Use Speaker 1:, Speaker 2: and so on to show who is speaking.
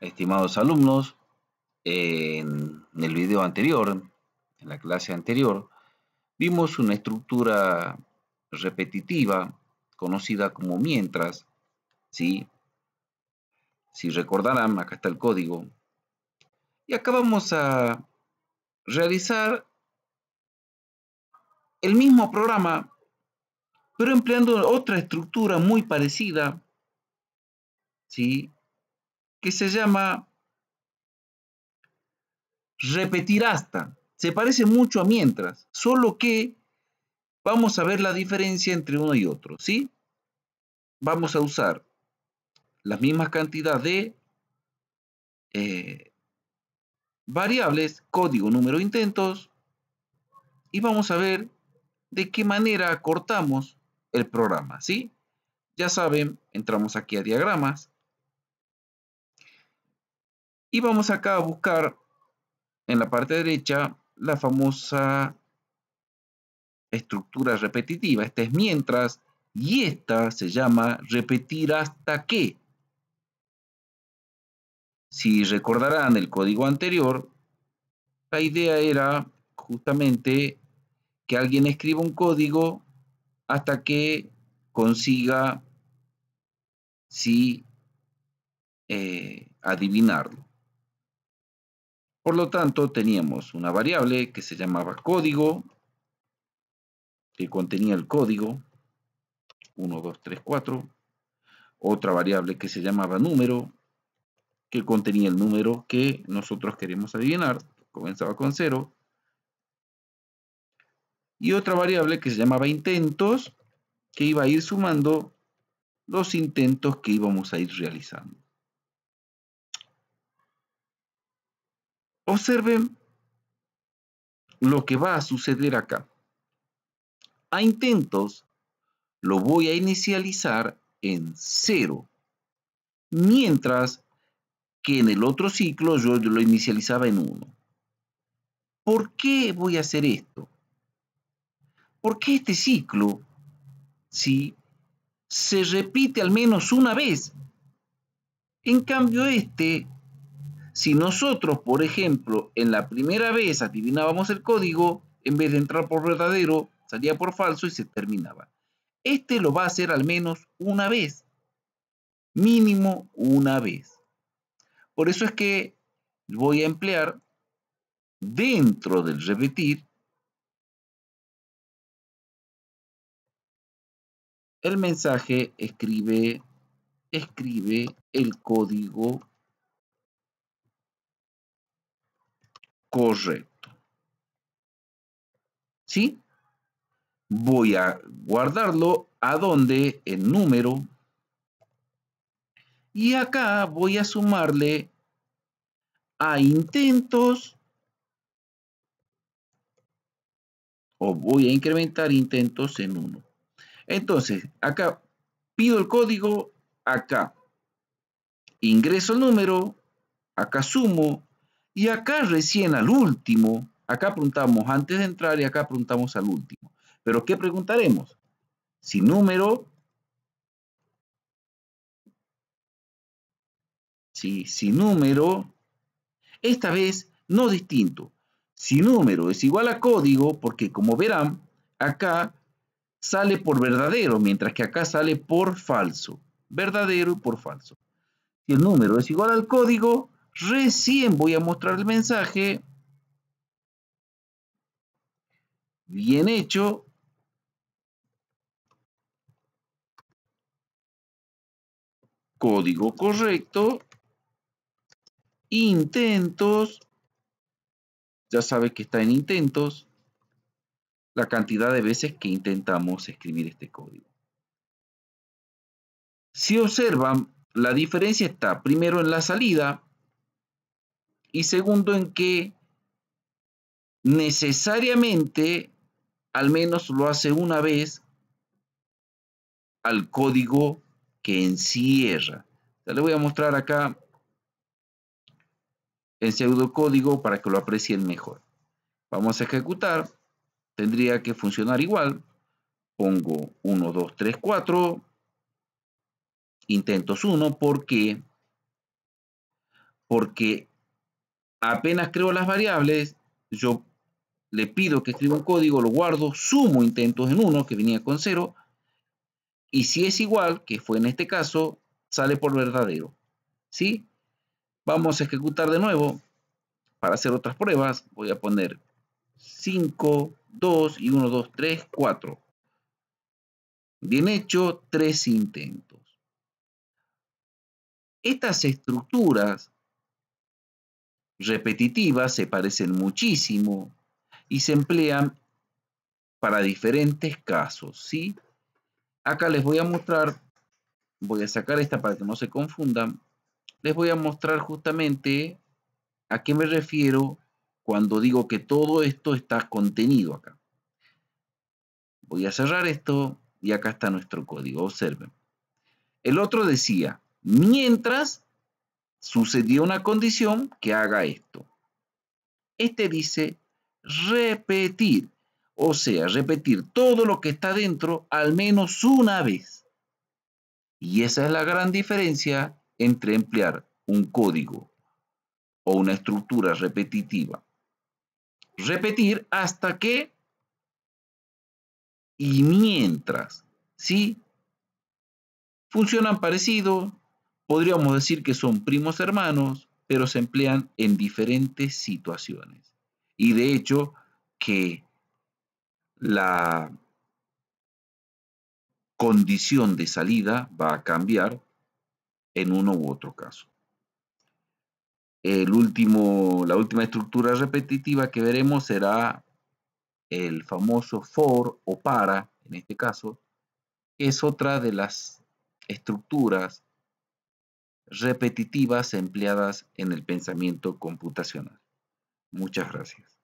Speaker 1: Estimados alumnos, en el video anterior, en la clase anterior, vimos una estructura repetitiva conocida como mientras, ¿sí? Si recordarán, acá está el código. Y acá vamos a realizar el mismo programa, pero empleando otra estructura muy parecida, ¿sí? que se llama repetir hasta. Se parece mucho a mientras, solo que vamos a ver la diferencia entre uno y otro, ¿sí? Vamos a usar la misma cantidad de eh, variables, código, número intentos, y vamos a ver de qué manera cortamos el programa, ¿sí? Ya saben, entramos aquí a diagramas, y vamos acá a buscar en la parte derecha la famosa estructura repetitiva. Esta es mientras y esta se llama repetir hasta que. Si recordarán el código anterior, la idea era justamente que alguien escriba un código hasta que consiga sí eh, adivinarlo. Por lo tanto, teníamos una variable que se llamaba código, que contenía el código, 1, 2, 3, 4. Otra variable que se llamaba número, que contenía el número que nosotros queremos adivinar, comenzaba con 0. Y otra variable que se llamaba intentos, que iba a ir sumando los intentos que íbamos a ir realizando. Observen lo que va a suceder acá. A intentos lo voy a inicializar en cero mientras que en el otro ciclo yo lo inicializaba en 1. ¿Por qué voy a hacer esto? porque este ciclo, si se repite al menos una vez? En cambio este si nosotros, por ejemplo, en la primera vez adivinábamos el código, en vez de entrar por verdadero, salía por falso y se terminaba. Este lo va a hacer al menos una vez. Mínimo una vez. Por eso es que voy a emplear dentro del repetir el mensaje escribe, escribe el código correcto. ¿Sí? Voy a guardarlo a donde en número. Y acá voy a sumarle a intentos. O voy a incrementar intentos en uno. Entonces, acá pido el código, acá ingreso el número, acá sumo, y acá recién al último, acá preguntamos antes de entrar y acá preguntamos al último. Pero ¿qué preguntaremos? Si número, si, si número, esta vez no distinto. Si número es igual a código, porque como verán, acá sale por verdadero, mientras que acá sale por falso. Verdadero y por falso. Si el número es igual al código, Recién voy a mostrar el mensaje. Bien hecho. Código correcto. Intentos. Ya sabe que está en intentos. La cantidad de veces que intentamos escribir este código. Si observan, la diferencia está primero en la salida, y segundo en que necesariamente, al menos lo hace una vez, al código que encierra. Ya le voy a mostrar acá el pseudocódigo para que lo aprecien mejor. Vamos a ejecutar. Tendría que funcionar igual. Pongo 1, 2, 3, 4. Intentos 1. ¿Por qué? Porque apenas creo las variables, yo le pido que escriba un código, lo guardo, sumo intentos en uno que venía con cero, y si es igual, que fue en este caso, sale por verdadero. ¿Sí? Vamos a ejecutar de nuevo. Para hacer otras pruebas, voy a poner 5, 2 y 1, 2, 3, 4. Bien hecho, tres intentos. Estas estructuras repetitivas, se parecen muchísimo y se emplean para diferentes casos, ¿sí? Acá les voy a mostrar, voy a sacar esta para que no se confundan, les voy a mostrar justamente a qué me refiero cuando digo que todo esto está contenido acá. Voy a cerrar esto y acá está nuestro código, observen. El otro decía, mientras sucedió una condición que haga esto. Este dice repetir, o sea, repetir todo lo que está dentro al menos una vez. Y esa es la gran diferencia entre emplear un código o una estructura repetitiva. Repetir hasta que y mientras, ¿sí? Funcionan parecido, Podríamos decir que son primos hermanos, pero se emplean en diferentes situaciones. Y de hecho, que la condición de salida va a cambiar en uno u otro caso. El último, la última estructura repetitiva que veremos será el famoso for o para, en este caso, que es otra de las estructuras repetitivas empleadas en el pensamiento computacional. Muchas gracias.